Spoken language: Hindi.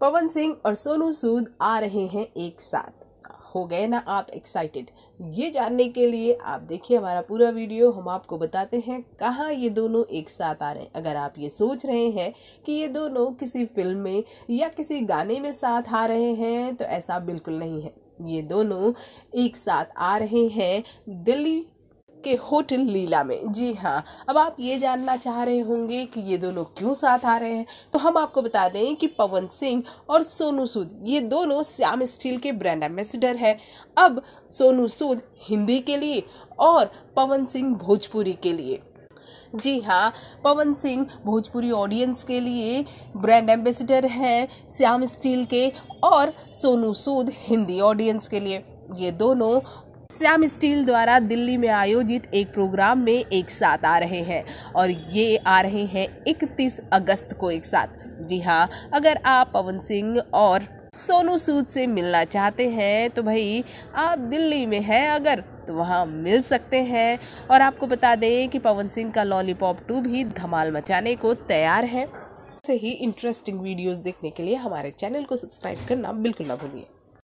पवन सिंह और सोनू सूद आ रहे हैं एक साथ हो गए ना आप एक्साइटेड ये जानने के लिए आप देखिए हमारा पूरा वीडियो हम आपको बताते हैं कहाँ ये दोनों एक साथ आ रहे हैं अगर आप ये सोच रहे हैं कि ये दोनों किसी फिल्म में या किसी गाने में साथ आ रहे हैं तो ऐसा बिल्कुल नहीं है ये दोनों एक साथ आ रहे हैं दिल्ली के होटल लीला में जी हाँ अब आप ये जानना चाह रहे होंगे कि ये दोनों क्यों साथ आ रहे हैं तो हम आपको बता दें कि पवन सिंह और सोनू सूद ये दोनों श्याम स्टील के ब्रांड एम्बेसडर हैं अब सोनू सूद हिंदी के लिए और पवन सिंह भोजपुरी के लिए जी हाँ पवन सिंह भोजपुरी ऑडियंस के लिए ब्रांड एम्बेसडर हैं श्याम स्टील के और सोनू सूद हिंदी ऑडियंस के लिए ये दोनों श्याम स्टील द्वारा दिल्ली में आयोजित एक प्रोग्राम में एक साथ आ रहे हैं और ये आ रहे हैं 31 अगस्त को एक साथ जी हाँ अगर आप पवन सिंह और सोनू सूद से मिलना चाहते हैं तो भाई आप दिल्ली में हैं अगर तो वहाँ मिल सकते हैं और आपको बता दें कि पवन सिंह का लॉलीपॉप टू भी धमाल मचाने को तैयार है ऐसे ही इंटरेस्टिंग वीडियोस देखने के लिए हमारे चैनल को सब्सक्राइब करना बिल्कुल ना भूलिए